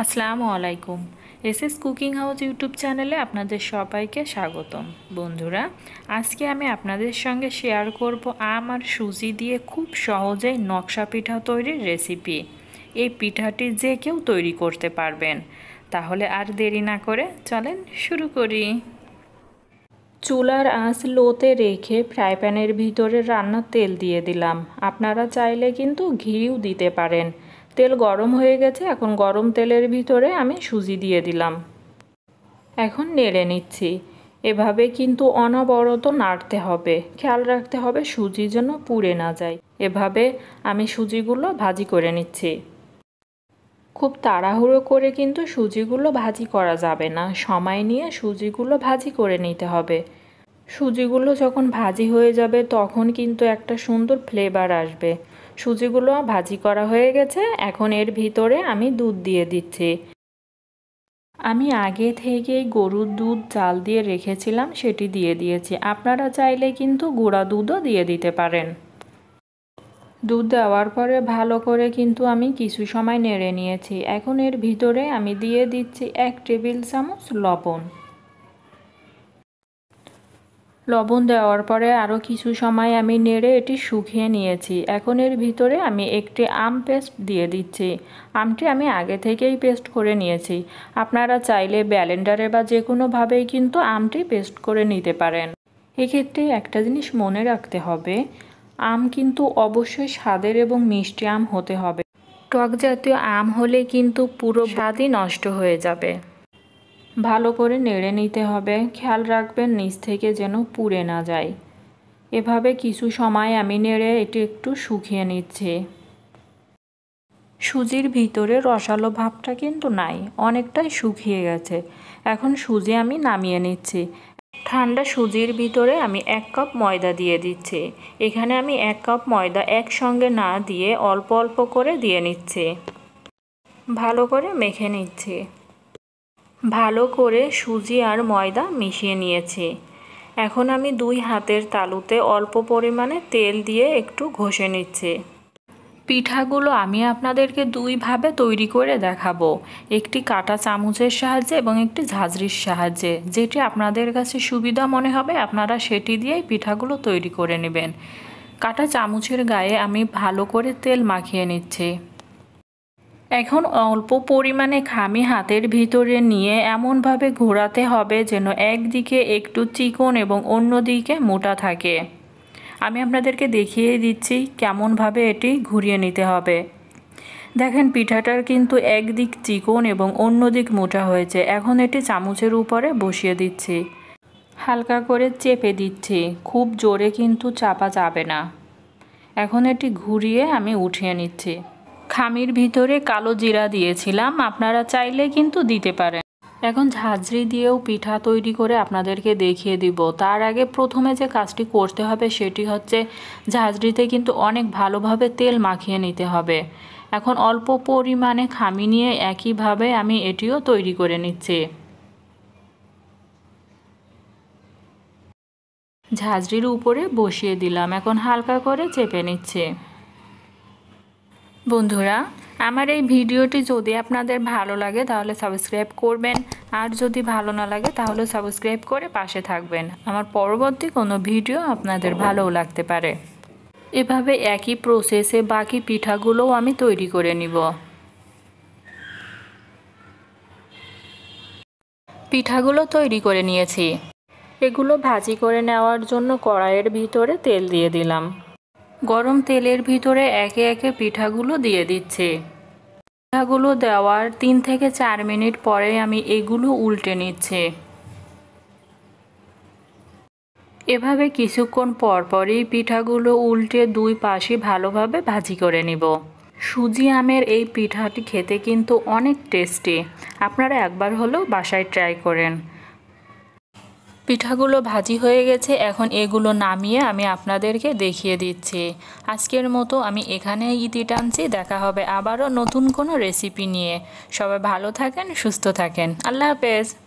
আসসালামু আলাইকুম SS cooking house YouTube চ্যানেলে আপনাদের সবাইকে স্বাগতম বন্ধুরা আজকে আমি আপনাদের সঙ্গে শেয়ার করব আম আর সুজি দিয়ে খুব সহজেই নকশা পিঠা তৈরির রেসিপি এই পিঠাটি যে কেউ তৈরি করতে পারবেন তাহলে আর দেরি না করে চলেন শুরু করি চুলার আঁচ লোতে রেখে ফ্রাই প্যানের ভিতরে রান্নার তেল দিয়ে দিলাম আপনারা চাইলে কিন্তু ঘিও দিতে পারেন তেল গরম হয়ে গেছে এখন গরম তেলের ভিতরে আমি সুজি দিয়ে দিলাম এখন নেড়ে নিচ্ছি এভাবে কিন্তু অনবরত নাড়তে হবে খেয়াল রাখতে হবে সুজি যেন পুড়ে না যায় এভাবে আমি সুজিগুলো ভাজি করে নিচ্ছি খুব তাড়াহুড়ো করে কিন্তু সুজিগুলো ভাজি করা যাবে না সময় নিয়ে সুজিগুলো ভাজি করে নিতে হবে সুজিগুলো যখন ভাজি হয়ে যাবে তখন কিন্তু একটা সুন্দর ফ্লেভার আসবে সুজিগুলো ভাজি করা হয়ে গেছে এখন এর ভিতরে আমি দুধ দিয়ে দিচ্ছি আমি আগে থেকেই গরুর দুধ জাল দিয়ে রেখেছিলাম সেটি দিয়ে দিয়েছি আপনারা চাইলে কিন্তু গুঁড়া দুধও দিয়ে দিতে পারেন দুধ দেওয়ার পরে ভালো করে কিন্তু আমি কিছু সময় নেড়ে নিয়েছি এখন এর ভিতরে আমি দিয়ে দিচ্ছি এক টেবিল চামচ লবণ লবণ দেওয়ার পরে আরও কিছু সময় আমি নেড়ে এটি শুকিয়ে নিয়েছি এখন এর ভিতরে আমি একটি আম পেস্ট দিয়ে দিচ্ছি আমটি আমি আগে থেকেই পেস্ট করে নিয়েছি আপনারা চাইলে ব্যালেন্ডারে বা যে কোনোভাবেই কিন্তু আমটি পেস্ট করে নিতে পারেন এক্ষেত্রে একটা জিনিস মনে রাখতে হবে আম কিন্তু অবশ্যই স্বাদের এবং মিষ্টি আম হতে হবে টক জাতীয় আম হলে কিন্তু পুরো স্বাদই নষ্ট হয়ে যাবে ভালো করে নেড়ে নিতে হবে খেয়াল রাখবেন নিচ থেকে যেন পুড়ে না যায় এভাবে কিছু সময় আমি নেড়ে এটি একটু শুকিয়ে নিচ্ছি সুজির ভিতরে রসালো ভাবটা কিন্তু নাই অনেকটাই শুকিয়ে গেছে এখন সুজি আমি নামিয়ে নিচ্ছি ঠান্ডা সুজির ভিতরে আমি এক কাপ ময়দা দিয়ে দিচ্ছি এখানে আমি এক কাপ ময়দা একসঙ্গে না দিয়ে অল্প অল্প করে দিয়ে নিচ্ছি ভালো করে মেখে নিচ্ছি ভালো করে সুজি আর ময়দা মিশিয়ে নিয়েছি এখন আমি দুই হাতের তালুতে অল্প পরিমাণে তেল দিয়ে একটু ঘষে নিচ্ছি পিঠাগুলো আমি আপনাদেরকে দুইভাবে তৈরি করে দেখাবো একটি কাটা চামচের সাহায্যে এবং একটি ঝাঁঝরির সাহায্যে যেটি আপনাদের কাছে সুবিধা মনে হবে আপনারা সেটি দিয়েই পিঠাগুলো তৈরি করে নেবেন কাটা চামচের গায়ে আমি ভালো করে তেল মাখিয়ে নিচ্ছি এখন অল্প পরিমাণে খামি হাতের ভিতরে নিয়ে এমনভাবে ঘোরাতে হবে যেন একদিকে একটু চিকন এবং অন্যদিকে মোটা থাকে আমি আপনাদেরকে দেখিয়ে দিচ্ছি কেমনভাবে এটি ঘুরিয়ে নিতে হবে দেখেন পিঠাটার কিন্তু একদিক চিকন এবং অন্যদিক মোটা হয়েছে এখন এটি চামচের উপরে বসিয়ে দিচ্ছি হালকা করে চেপে দিচ্ছি খুব জোরে কিন্তু চাপা যাবে না এখন এটি ঘুরিয়ে আমি উঠিয়ে নিচ্ছি খামির ভিতরে কালো জিরা দিয়েছিলাম আপনারা চাইলে কিন্তু দিতে পারেন এখন ঝাঁঝরি দিয়েও পিঠা তৈরি করে আপনাদেরকে দেখিয়ে দিব তার আগে প্রথমে যে কাজটি করতে হবে সেটি হচ্ছে ঝাঁঝরিতে কিন্তু অনেক ভালোভাবে তেল মাখিয়ে নিতে হবে এখন অল্প পরিমাণে খামি নিয়ে একইভাবে আমি এটিও তৈরি করে নিচ্ছি ঝাঁঝরির উপরে বসিয়ে দিলাম এখন হালকা করে চেপে নিচ্ছে বন্ধুরা আমার এই ভিডিওটি যদি আপনাদের ভালো লাগে তাহলে সাবস্ক্রাইব করবেন আর যদি ভালো না লাগে তাহলে সাবস্ক্রাইব করে পাশে থাকবেন আমার পরবর্তী কোনো ভিডিও আপনাদের ভালোও লাগতে পারে এভাবে একই প্রসেসে বাকি পিঠাগুলোও আমি তৈরি করে নিব পিঠাগুলো তৈরি করে নিয়েছি এগুলো ভাজি করে নেওয়ার জন্য কড়াইয়ের ভিতরে তেল দিয়ে দিলাম গরম তেলের ভিতরে একে একে পিঠাগুলো দিয়ে দিচ্ছে পিঠাগুলো দেওয়ার তিন থেকে চার মিনিট পরে আমি এগুলো উল্টে নিচ্ছে এভাবে কিছুক্ষণ পরপরই পিঠাগুলো উল্টে দুই পাশে ভালোভাবে ভাজি করে নিব সুজি আমের এই পিঠাটি খেতে কিন্তু অনেক টেস্টি আপনারা একবার হলেও বাসায় ট্রাই করেন পিঠাগুলো ভাজি হয়ে গেছে এখন এগুলো নামিয়ে আমি আপনাদেরকে দেখিয়ে দিচ্ছি আজকের মতো আমি এখানে ইতি টানছি দেখা হবে আবারও নতুন কোনো রেসিপি নিয়ে সবাই ভালো থাকেন সুস্থ থাকেন আল্লাহ হাফেজ